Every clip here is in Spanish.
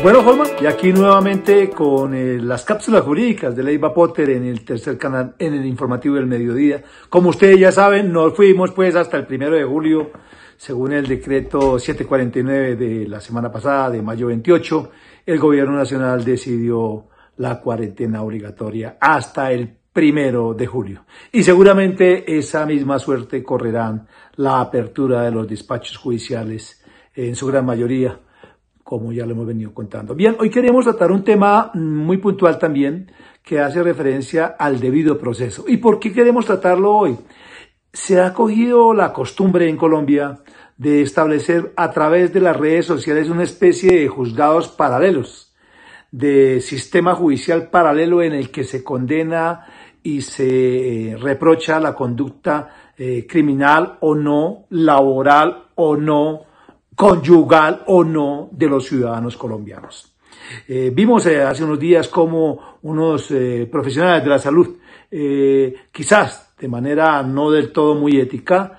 Bueno, Holman, y aquí nuevamente con eh, las cápsulas jurídicas de Leiva Potter en el tercer canal, en el informativo del mediodía. Como ustedes ya saben, nos fuimos pues hasta el primero de julio, según el decreto 749 de la semana pasada, de mayo 28, el gobierno nacional decidió la cuarentena obligatoria hasta el primero de julio. Y seguramente esa misma suerte correrán la apertura de los despachos judiciales en su gran mayoría como ya lo hemos venido contando. Bien, hoy queremos tratar un tema mm, muy puntual también que hace referencia al debido proceso. ¿Y por qué queremos tratarlo hoy? Se ha cogido la costumbre en Colombia de establecer a través de las redes sociales una especie de juzgados paralelos, de sistema judicial paralelo en el que se condena y se eh, reprocha la conducta eh, criminal o no, laboral o no, conyugal o no de los ciudadanos colombianos. Eh, vimos eh, hace unos días como unos eh, profesionales de la salud, quizás de manera no del todo muy ética,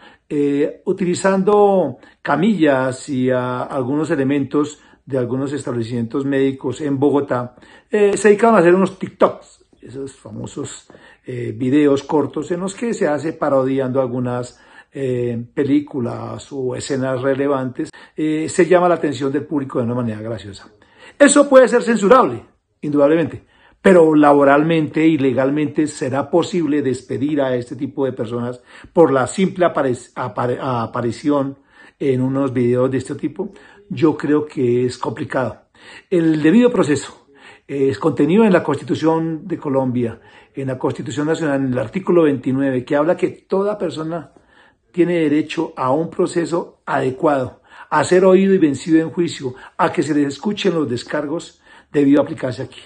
utilizando camillas y algunos elementos de algunos establecimientos médicos en Bogotá, se dedicaron a hacer unos TikToks, esos famosos videos cortos en los que se hace parodiando algunas eh, películas o escenas relevantes, eh, se llama la atención del público de una manera graciosa. Eso puede ser censurable, indudablemente, pero laboralmente y legalmente será posible despedir a este tipo de personas por la simple aparición en unos videos de este tipo. Yo creo que es complicado. El debido proceso eh, es contenido en la Constitución de Colombia, en la Constitución Nacional, en el artículo 29, que habla que toda persona tiene derecho a un proceso adecuado, a ser oído y vencido en juicio, a que se les escuchen los descargos debido aplicarse aquí.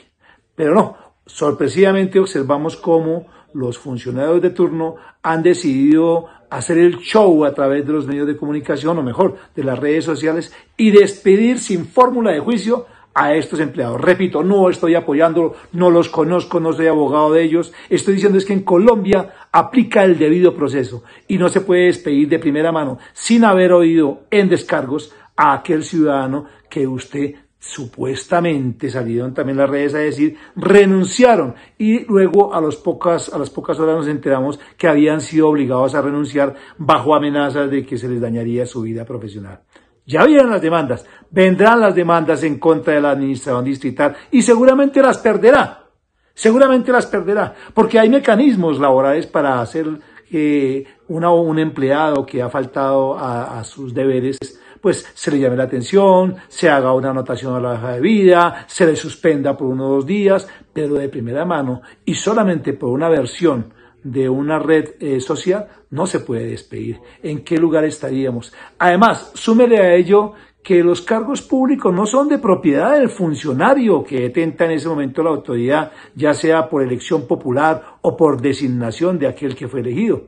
Pero no, sorpresivamente observamos cómo los funcionarios de turno han decidido hacer el show a través de los medios de comunicación, o mejor, de las redes sociales, y despedir sin fórmula de juicio a estos empleados. Repito, no estoy apoyándolo, no los conozco, no soy abogado de ellos. Estoy diciendo es que en Colombia aplica el debido proceso y no se puede despedir de primera mano sin haber oído en descargos a aquel ciudadano que usted supuestamente salieron también las redes a decir renunciaron y luego a, las pocas, a las pocas horas nos enteramos que habían sido obligados a renunciar bajo amenazas de que se les dañaría su vida profesional. Ya vienen las demandas, vendrán las demandas en contra de la administración distrital y seguramente las perderá, seguramente las perderá, porque hay mecanismos laborales para hacer que eh, una, un empleado que ha faltado a, a sus deberes, pues se le llame la atención, se haga una anotación a la hoja de vida, se le suspenda por uno o dos días, pero de primera mano y solamente por una versión de una red eh, social no se puede despedir. ¿En qué lugar estaríamos? Además, súmele a ello que los cargos públicos no son de propiedad del funcionario que detenta en ese momento la autoridad, ya sea por elección popular o por designación de aquel que fue elegido.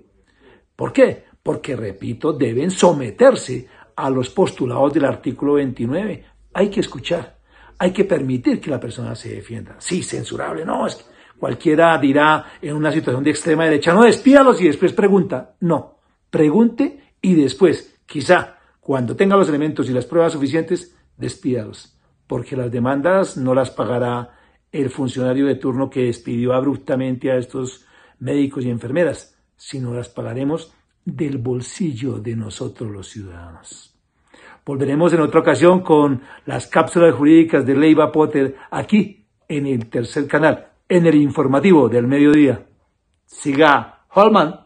¿Por qué? Porque, repito, deben someterse a los postulados del artículo 29. Hay que escuchar, hay que permitir que la persona se defienda. Sí, censurable, no, es que Cualquiera dirá en una situación de extrema derecha, no, despídalos y después pregunta. No, pregunte y después, quizá, cuando tenga los elementos y las pruebas suficientes, despídalos, porque las demandas no las pagará el funcionario de turno que despidió abruptamente a estos médicos y enfermeras, sino las pagaremos del bolsillo de nosotros los ciudadanos. Volveremos en otra ocasión con las cápsulas jurídicas de Leiva Potter aquí en el tercer canal en el informativo del mediodía, siga Holman.